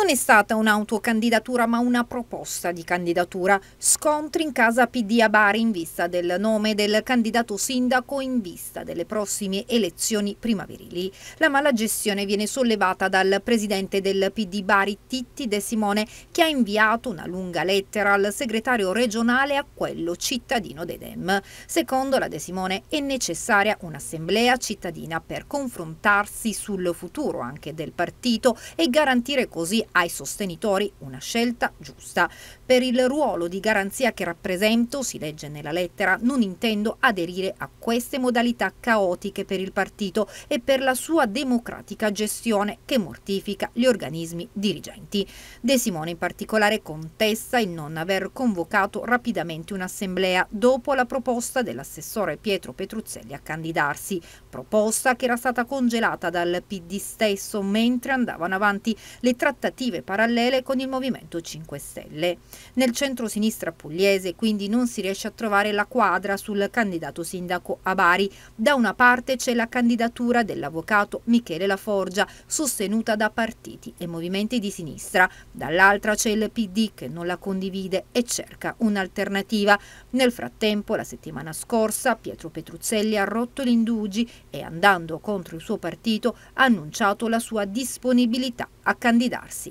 Non è stata un'autocandidatura ma una proposta di candidatura. Scontri in casa PD a Bari in vista del nome del candidato sindaco in vista delle prossime elezioni primaverili. La mala gestione viene sollevata dal presidente del PD Bari Titti De Simone che ha inviato una lunga lettera al segretario regionale a quello cittadino De Dem. Secondo la De Simone è necessaria un'assemblea cittadina per confrontarsi sul futuro anche del partito e garantire così ai sostenitori una scelta giusta. Per il ruolo di garanzia che rappresento, si legge nella lettera, non intendo aderire a queste modalità caotiche per il partito e per la sua democratica gestione che mortifica gli organismi dirigenti. De Simone in particolare contesta il non aver convocato rapidamente un'assemblea dopo la proposta dell'assessore Pietro Petruzzelli a candidarsi, proposta che era stata congelata dal PD stesso mentre andavano avanti le trattative trattative parallele con il Movimento 5 Stelle. Nel centro-sinistra pugliese quindi non si riesce a trovare la quadra sul candidato sindaco a Bari. Da una parte c'è la candidatura dell'avvocato Michele Laforgia, sostenuta da partiti e movimenti di sinistra. Dall'altra c'è il PD che non la condivide e cerca un'alternativa. Nel frattempo, la settimana scorsa, Pietro Petruzzelli ha rotto l'indugi e andando contro il suo partito ha annunciato la sua disponibilità a candidarsi.